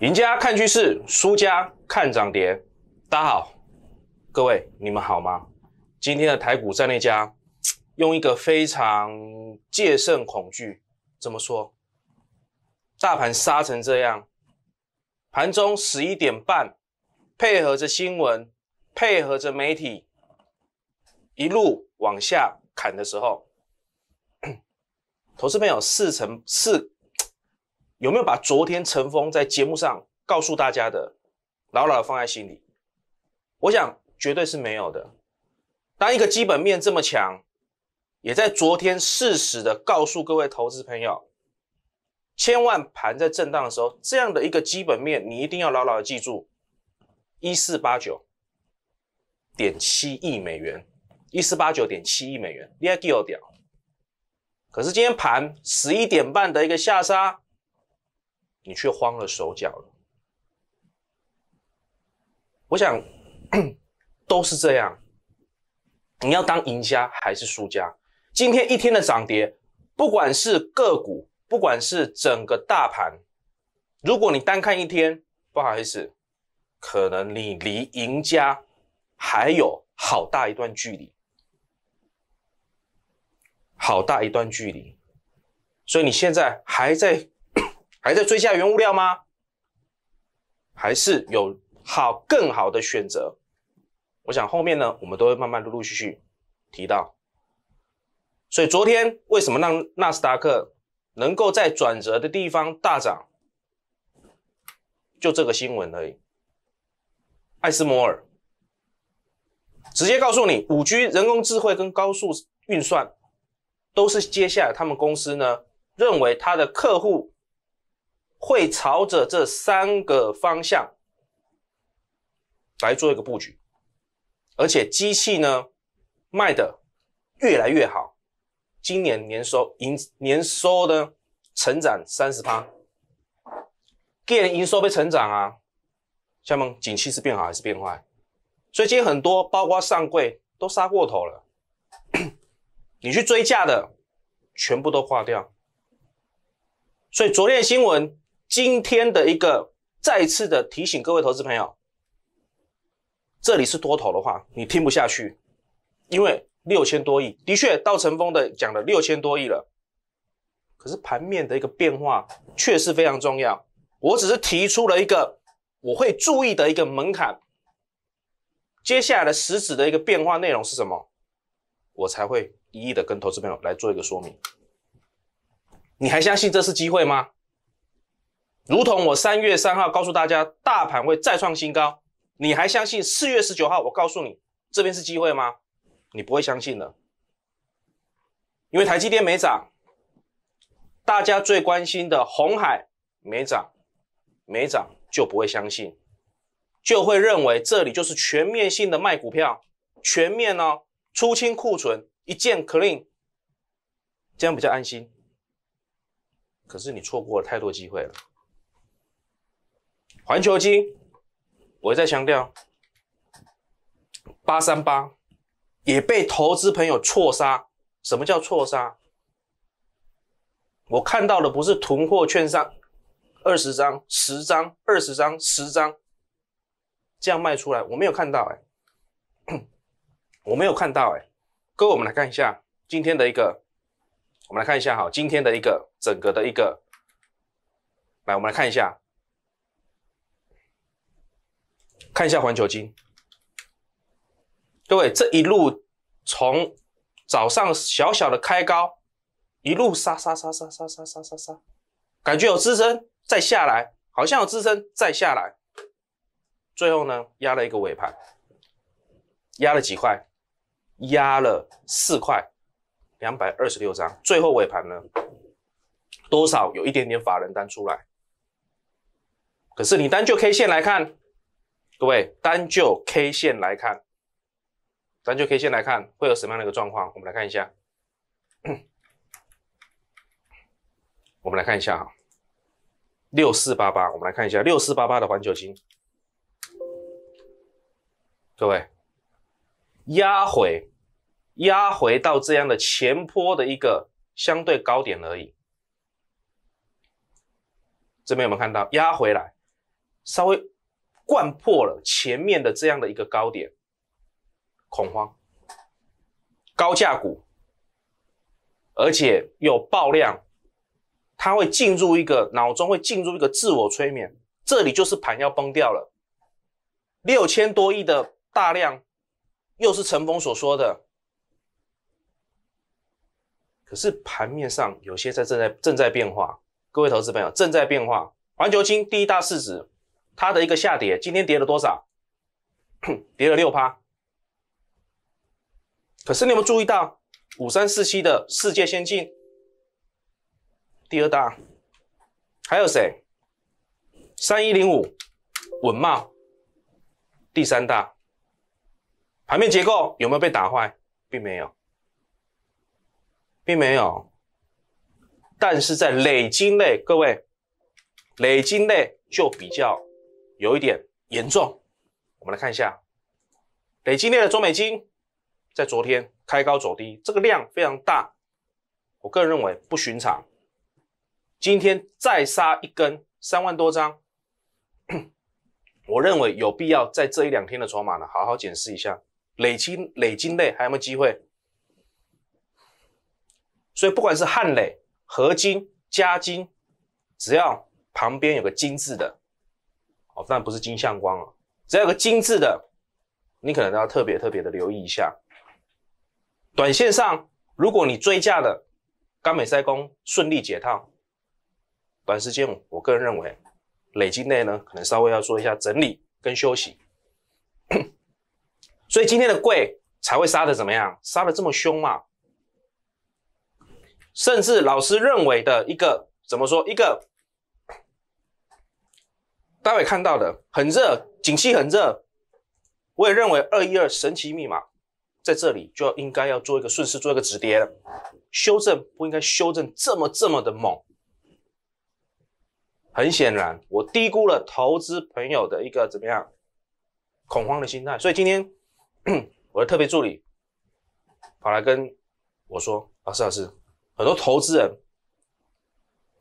赢家看趋势，输家看涨跌。大家好，各位你们好吗？今天的台股在那家，用一个非常借胜恐惧，怎么说？大盘杀成这样，盘中十一点半，配合着新闻，配合着媒体，一路往下砍的时候，投资朋友四成四。有没有把昨天陈峰在节目上告诉大家的，牢牢的放在心里？我想绝对是没有的。当一个基本面这么强，也在昨天适时的告诉各位投资朋友，千万盘在震荡的时候，这样的一个基本面你一定要牢牢的记住：一四八九点七亿美元，一四八九点七亿美元，厉害狗屌！可是今天盘十一点半的一个下杀。你却慌了手脚了。我想都是这样。你要当赢家还是输家？今天一天的涨跌，不管是个股，不管是整个大盘，如果你单看一天，不好意思，可能你离赢家还有好大一段距离，好大一段距离。所以你现在还在。还在追加原物料吗？还是有好更好的选择？我想后面呢，我们都会慢慢、陆陆续续提到。所以昨天为什么让纳斯达克能够在转折的地方大涨？就这个新闻而已。艾斯摩尔直接告诉你，五 G、人工智慧跟高速运算都是接下来他们公司呢认为他的客户。会朝着这三个方向来做一个布局，而且机器呢卖的越来越好，今年年收营年收呢成长三十八，营营收被成长啊，下面景气是变好还是变坏？所以今天很多包括上柜都杀过头了，你去追价的全部都挂掉，所以昨天新闻。今天的一个再次的提醒各位投资朋友，这里是多头的话，你听不下去，因为六千多亿的确到成峰的讲了六千多亿了，可是盘面的一个变化确实非常重要。我只是提出了一个我会注意的一个门槛，接下来的实质的一个变化内容是什么，我才会一一的跟投资朋友来做一个说明。你还相信这是机会吗？如同我三月三号告诉大家大盘会再创新高，你还相信四月十九号我告诉你这边是机会吗？你不会相信的，因为台积电没涨，大家最关心的红海没涨，没涨就不会相信，就会认为这里就是全面性的卖股票，全面呢出清库存，一键 clean，这样比较安心。可是你错过了太多机会了。环球金，我一再强调，八三八也被投资朋友错杀。什么叫错杀？我看到的不是囤货券商二十张、十张、二十张、十张，这样卖出来，我没有看到哎，我没有看到哎，各位，我们来看一下今天的一个，我们来看一下哈，今天的一个整个的一个，来，我们来看一下。看一下环球金，各位这一路从早上小小的开高，一路杀杀杀杀杀杀杀杀杀，感觉有支撑，再下来好像有支撑，再下来，最后呢压了一个尾盘，压了几块，压了四块，两百二十六张，最后尾盘呢多少有一点点法人单出来，可是你单就 K 线来看。各位，单就 K 线来看，单就 K 线来看，会有什么样的一个状况？我们来看一下，我们来看一下哈，六四八八，我们来看一下六四八八的环球金，各位，压回，压回到这样的前坡的一个相对高点而已，这边有没有看到压回来，稍微。灌破了前面的这样的一个高点，恐慌，高价股，而且有爆量，它会进入一个脑中会进入一个自我催眠，这里就是盘要崩掉了，六千多亿的大量，又是陈峰所说的，可是盘面上有些在正在正在变化，各位投资朋友正在变化，环球金第一大市值。它的一个下跌，今天跌了多少？跌了六趴。可是你有没有注意到五三四七的世界先进第二大，还有谁？三一零五稳茂第三大。盘面结构有没有被打坏？并没有，并没有。但是在累金内，各位，累金内就比较。有一点严重，我们来看一下，累金内的中美金，在昨天开高走低，这个量非常大，我个人认为不寻常。今天再杀一根三万多张，我认为有必要在这一两天的筹码呢好好检视一下，累金累金类还有没有机会？所以不管是汉累、合金、加金，只要旁边有个金字的。但不是金相光啊，只要有个金字的，你可能要特别特别的留意一下。短线上，如果你追价的，钢美塞工顺利解套，短时间，我个人认为，累积内呢，可能稍微要说一下整理跟休息。所以今天的贵才会杀的怎么样？杀的这么凶嘛？甚至老师认为的一个怎么说一个？大家会看到的很热，景气很热。我也认为二一二神奇密码在这里就应该要做一个顺势做一个止跌修正，不应该修正这么这么的猛。很显然，我低估了投资朋友的一个怎么样恐慌的心态。所以今天 我的特别助理跑来跟我说：“老师，老师，很多投资人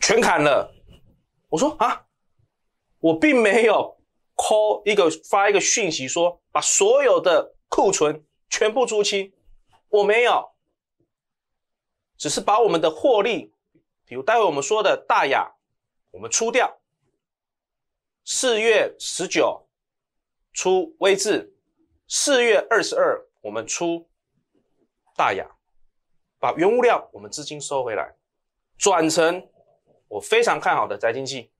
全砍了。”我说：“啊。”我并没有 call 一个发一个讯息说把所有的库存全部出清，我没有，只是把我们的获利，比如待会我们说的大雅，我们出掉，四月十九出威智，四月二十二我们出大雅，把原物料我们资金收回来，转成我非常看好的宅经济。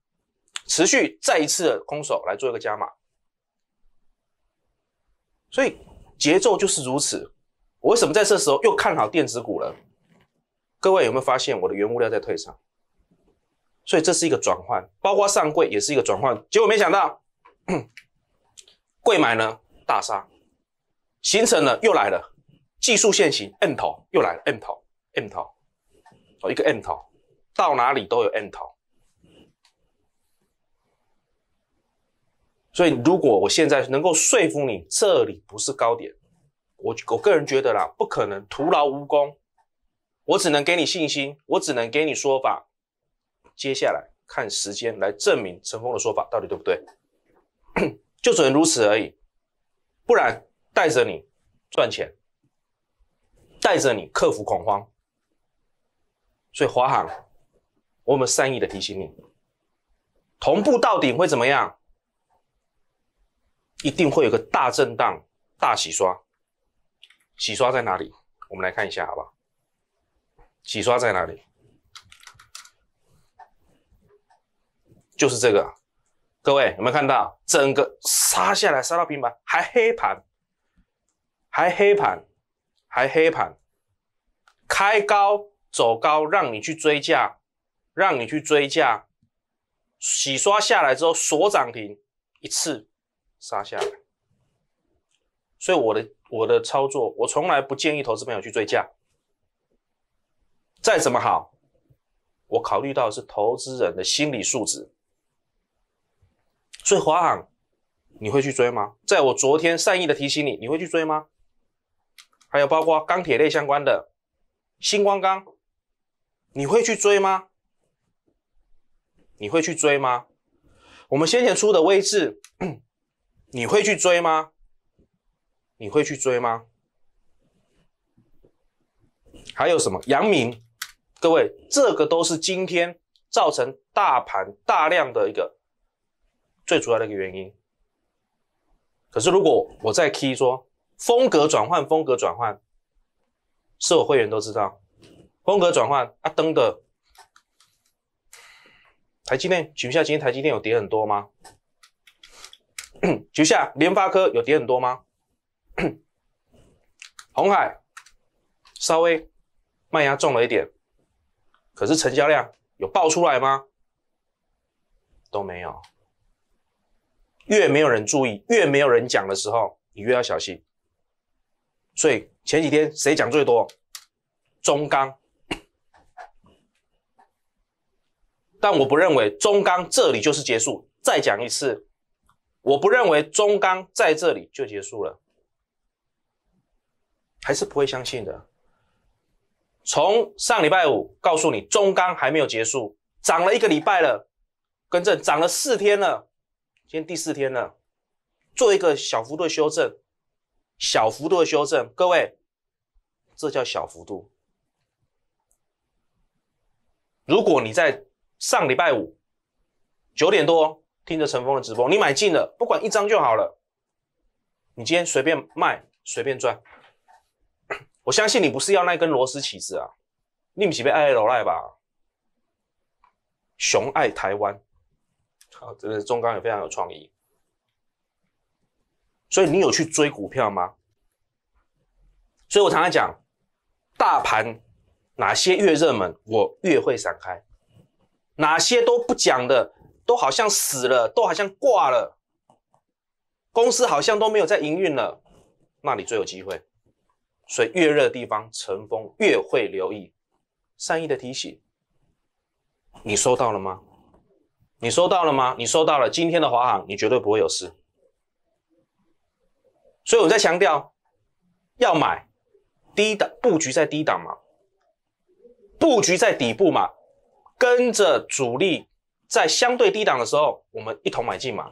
持续再一次的空手来做一个加码，所以节奏就是如此。我为什么在这时候又看好电子股了？各位有没有发现我的原物料在退场？所以这是一个转换，包括上柜也是一个转换。结果没想到，贵买呢大杀，形成了又来了技术限行 N 套又来了 N 套 N 套哦，一个 N 套到哪里都有 N 套。所以，如果我现在能够说服你，这里不是高点，我我个人觉得啦，不可能徒劳无功，我只能给你信心，我只能给你说法，接下来看时间来证明陈峰的说法到底对不对，就只能如此而已，不然带着你赚钱，带着你克服恐慌，所以华航，我们善意的提醒你，同步到顶会怎么样？一定会有个大震荡、大洗刷。洗刷在哪里？我们来看一下，好不好？洗刷在哪里？就是这个。各位有没有看到？整个杀下来，杀到平板，还黑盘，还黑盘，还黑盘。开高走高，让你去追价，让你去追价。洗刷下来之后，锁涨停一次。杀下来，所以我的我的操作，我从来不建议投资朋友去追价。再怎么好，我考虑到是投资人的心理素质。所以华航，你会去追吗？在我昨天善意的提醒你，你会去追吗？还有包括钢铁类相关的，星光钢，你会去追吗？你会去追吗？我们先前出的位置。你会去追吗？你会去追吗？还有什么？阳明，各位，这个都是今天造成大盘大量的一个最主要的一个原因。可是如果我再 key 说风格转换，风格转换，是我会员都知道，风格转换，阿登的台积电，举一下，今天台积电有跌很多吗？举下，联发科有跌很多吗？红海稍微卖压重了一点，可是成交量有爆出来吗？都没有。越没有人注意，越没有人讲的时候，你越要小心。所以前几天谁讲最多？中钢。但我不认为中钢这里就是结束，再讲一次。我不认为中钢在这里就结束了，还是不会相信的。从上礼拜五告诉你，中钢还没有结束，涨了一个礼拜了，跟正涨了四天了，今天第四天了，做一个小幅度的修正，小幅度的修正，各位，这叫小幅度。如果你在上礼拜五九点多。听着陈峰的直播，你买进了，不管一张就好了。你今天随便卖，随便赚。我相信你不是要那根螺丝起子啊，你没起被爱来老赖吧？熊爱台湾，好，这个中钢也非常有创意。所以你有去追股票吗？所以我常常讲，大盘哪些越热门，我越会散开；哪些都不讲的。都好像死了，都好像挂了，公司好像都没有在营运了，那你最有机会。所以越热地方，陈峰越会留意，善意的提醒，你收到了吗？你收到了吗？你收到了？今天的华航，你绝对不会有事。所以我在强调，要买低档，布局在低档嘛，布局在底部嘛，跟着主力。在相对低档的时候，我们一同买进嘛。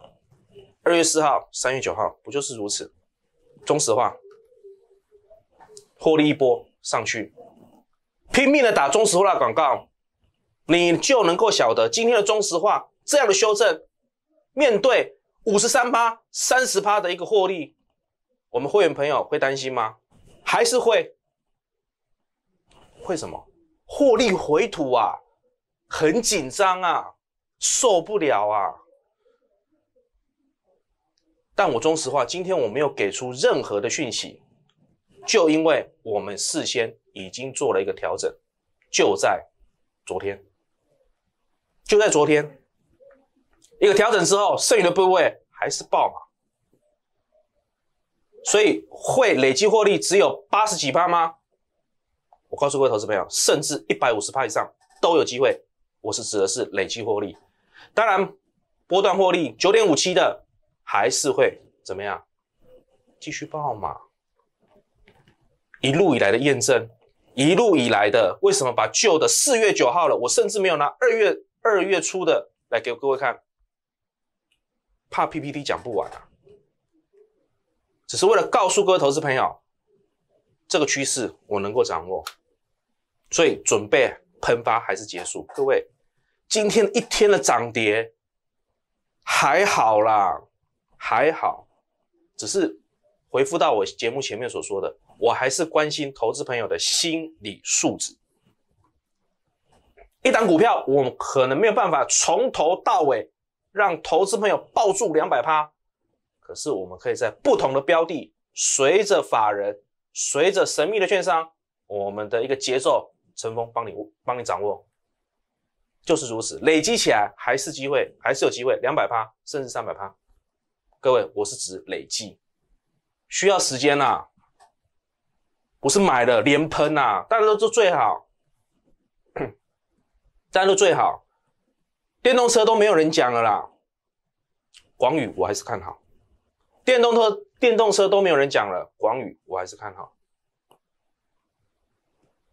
二月四号、三月九号不就是如此？中石化获利一波上去，拼命的打中石化广告，你就能够晓得今天的中石化这样的修正，面对五十三趴、三十趴的一个获利，我们会员朋友会担心吗？还是会？会什么？获利回吐啊，很紧张啊。受不了啊！但我说实话，今天我没有给出任何的讯息，就因为我们事先已经做了一个调整，就在昨天，就在昨天，一个调整之后，剩余的部位还是爆嘛，所以会累积获利只有八十几趴吗？我告诉各位投资朋友，甚至一百五十趴以上都有机会。我是指的是累计获利，当然波段获利九点五七的还是会怎么样继续爆嘛？一路以来的验证，一路以来的为什么把旧的四月九号了，我甚至没有拿二月二月初的来给各位看，怕 PPT 讲不完啊，只是为了告诉各位投资朋友，这个趋势我能够掌握，所以准备喷发还是结束，各位。今天一天的涨跌，还好啦，还好，只是回复到我节目前面所说的，我还是关心投资朋友的心理素质。一档股票，我们可能没有办法从头到尾让投资朋友抱住两百趴，可是我们可以在不同的标的，随着法人，随着神秘的券商，我们的一个节奏，陈峰帮你帮你掌握。就是如此，累积起来还是机会，还是有机会，两百趴甚至三百趴。各位，我是指累计，需要时间呐。不是买的连喷呐，大家都做最好，大家都最好。电动车都没有人讲了啦，广宇我还是看好。电动车电动车都没有人讲了，广宇我还是看好。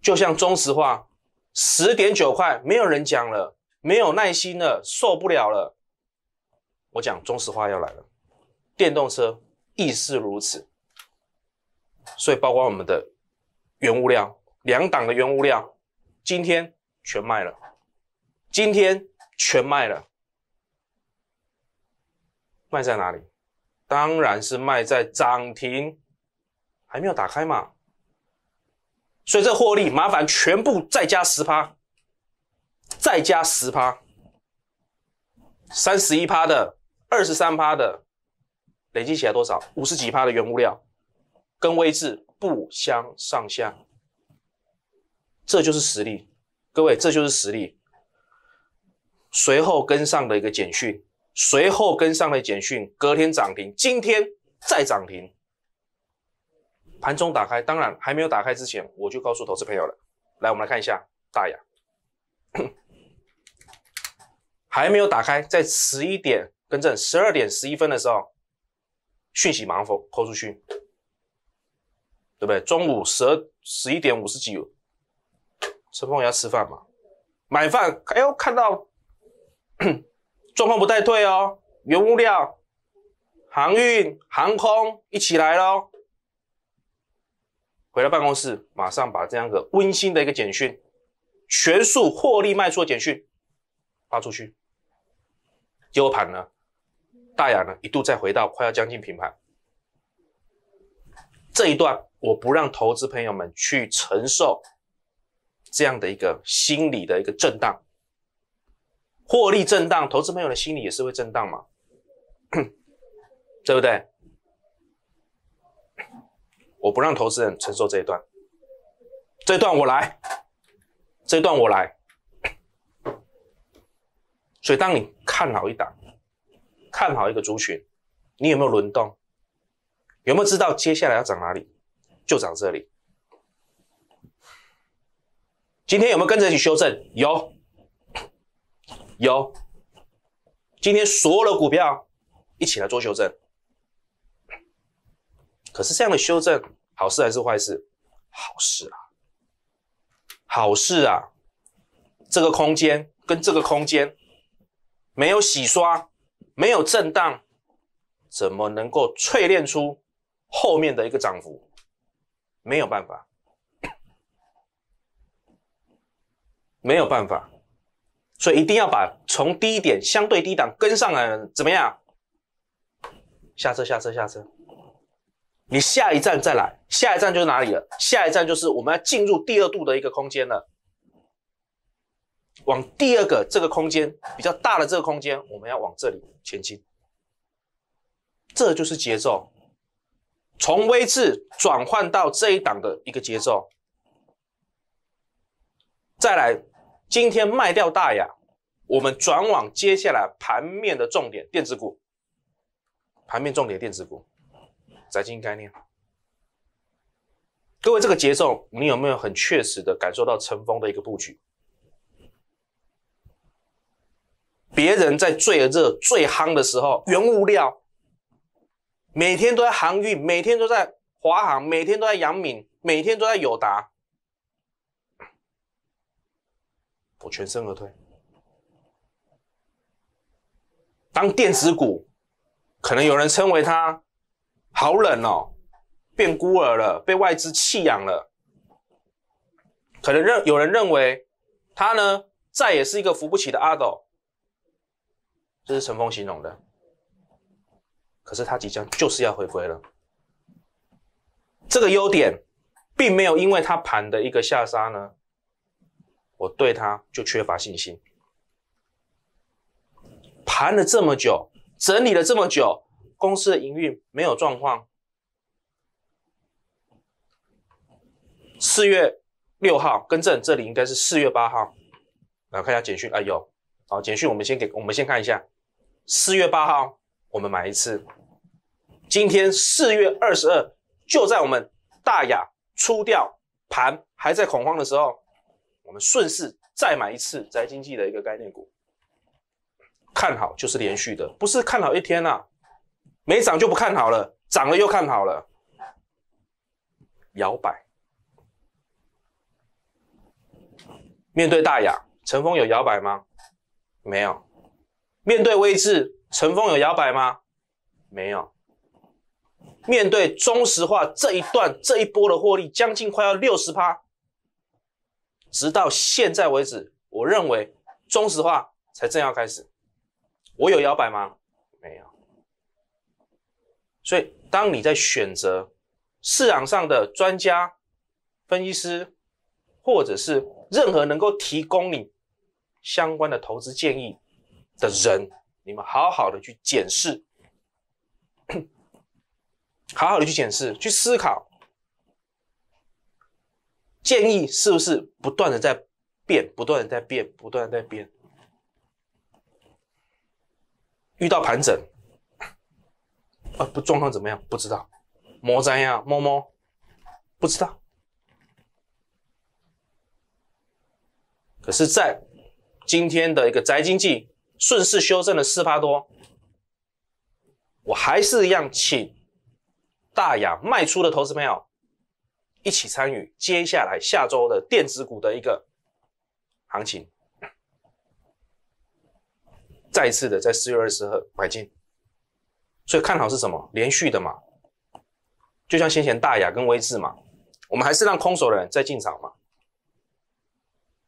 就像中石化。十点九块，没有人讲了，没有耐心了，受不了了。我讲中石化要来了，电动车亦是如此，所以包括我们的原物料，两档的原物料，今天全卖了，今天全卖了，卖在哪里？当然是卖在涨停，还没有打开嘛。所以这获利麻烦全部再加十趴，再加十趴，三十一趴的，二十三趴的，累积起来多少？五十几趴的原物料，跟位置不相上下，这就是实力，各位这就是实力。随后跟上的一个简讯，随后跟上的简讯，隔天涨停，今天再涨停。盘中打开，当然还没有打开之前，我就告诉投资朋友了。来，我们来看一下大亚，还没有打开，在十一点更正十二点十一分的时候，讯息盲否抛出去，对不对？中午十二十一点五十几，陈也要吃饭嘛，买饭。哎呦，看到 状况不太对哦，原物料、航运、航空一起来喽。回到办公室，马上把这样个温馨的一个简讯，全数获利卖出的简讯发出去。U 盘呢，大雅呢一度再回到快要将近平盘。这一段我不让投资朋友们去承受这样的一个心理的一个震荡，获利震荡，投资朋友的心理也是会震荡嘛，对不对？我不让投资人承受这一段，这一段我来，这一段我来。所以，当你看好一档，看好一个族群，你有没有轮动？有没有知道接下来要涨哪里？就涨这里。今天有没有跟着一起修正？有，有。今天所有的股票一起来做修正。可是这样的修正，好事还是坏事？好事啊，好事啊！这个空间跟这个空间没有洗刷，没有震荡，怎么能够淬炼出后面的一个涨幅？没有办法，没有办法。所以一定要把从低点相对低档跟上来，怎么样？下车，下车，下车。你下一站再来，下一站就是哪里了？下一站就是我们要进入第二度的一个空间了。往第二个这个空间比较大的这个空间，我们要往这里前进。这就是节奏，从微智转换到这一档的一个节奏。再来，今天卖掉大雅，我们转往接下来盘面的重点电子股，盘面重点电子股。财经概念，各位，这个节奏你有没有很确实的感受到？晨风的一个布局，别人在最热、最夯的时候，原物料每天都在航运，每天都在华航，每天都在阳明，每天都在友达，我全身而退。当电子股，可能有人称为它。好冷哦，变孤儿了，被外资弃养了。可能认有人认为他呢，再也是一个扶不起的阿斗，这是陈峰形容的。可是他即将就是要回归了。这个优点，并没有因为他盘的一个下杀呢，我对他就缺乏信心。盘了这么久，整理了这么久。公司的营运没有状况。四月六号更正，这里应该是四月八号。来看一下简讯啊，有好简讯，我们先给我们先看一下。四月八号我们买一次，今天四月二十二，就在我们大雅出掉盘还在恐慌的时候，我们顺势再买一次宅经济的一个概念股，看好就是连续的，不是看好一天啊。没涨就不看好了，涨了又看好了，摇摆。面对大雅，晨风有摇摆吗？没有。面对威智，晨风有摇摆吗？没有。面对中石化这一段这一波的获利将近快要六十趴，直到现在为止，我认为中石化才正要开始。我有摇摆吗？所以，当你在选择市场上的专家、分析师，或者是任何能够提供你相关的投资建议的人，你们好好的去检视，好好的去检视，去思考，建议是不是不断的在变，不断的在变，不断的在变，遇到盘整。啊，不，状况怎么样？不知道，魔灾呀，猫猫，不知道。可是，在今天的一个宅经济顺势修正的四发多，我还是一样，请大雅卖出的投资朋友一起参与接下来下周的电子股的一个行情，再次的在四月二十号买进。所以看好是什么？连续的嘛，就像先前大雅跟威智嘛，我们还是让空手的人再进场嘛，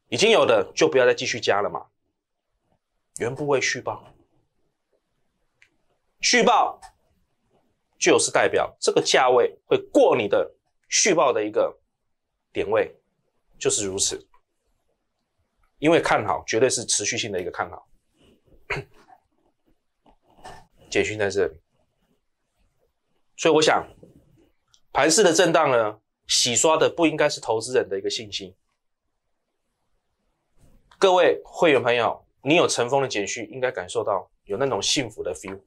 已经有的就不要再继续加了嘛。原部位续报，续报就是代表这个价位会过你的续报的一个点位，就是如此。因为看好绝对是持续性的一个看好，简讯在这里。所以我想，盘市的震荡呢，洗刷的不应该是投资人的一个信心。各位会员朋友，你有尘封的减讯，应该感受到有那种幸福的 feel，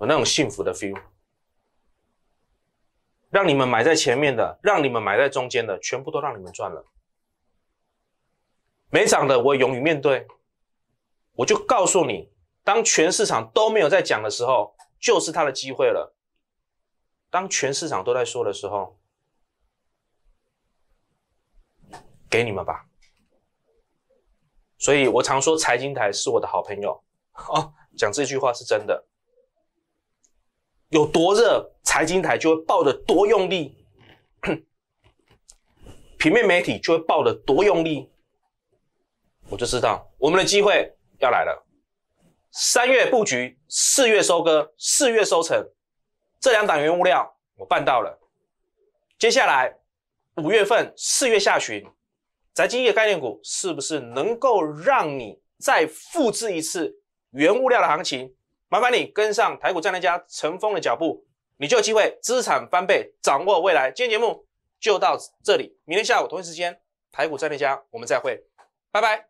有那种幸福的 feel。让你们买在前面的，让你们买在中间的，全部都让你们赚了。没涨的我勇于面对，我就告诉你，当全市场都没有在讲的时候。就是他的机会了。当全市场都在说的时候，给你们吧。所以我常说财经台是我的好朋友。哦，讲这句话是真的。有多热，财经台就会爆的多用力，平面媒体就会爆的多用力。我就知道我们的机会要来了。三月布局，四月收割，四月收成，这两档原物料我办到了。接下来五月份、四月下旬，宅基业概念股是不是能够让你再复制一次原物料的行情？麻烦你跟上台股战略家陈峰的脚步，你就有机会资产翻倍，掌握未来。今天节目就到这里，明天下午同一时间，台股战略家我们再会，拜拜。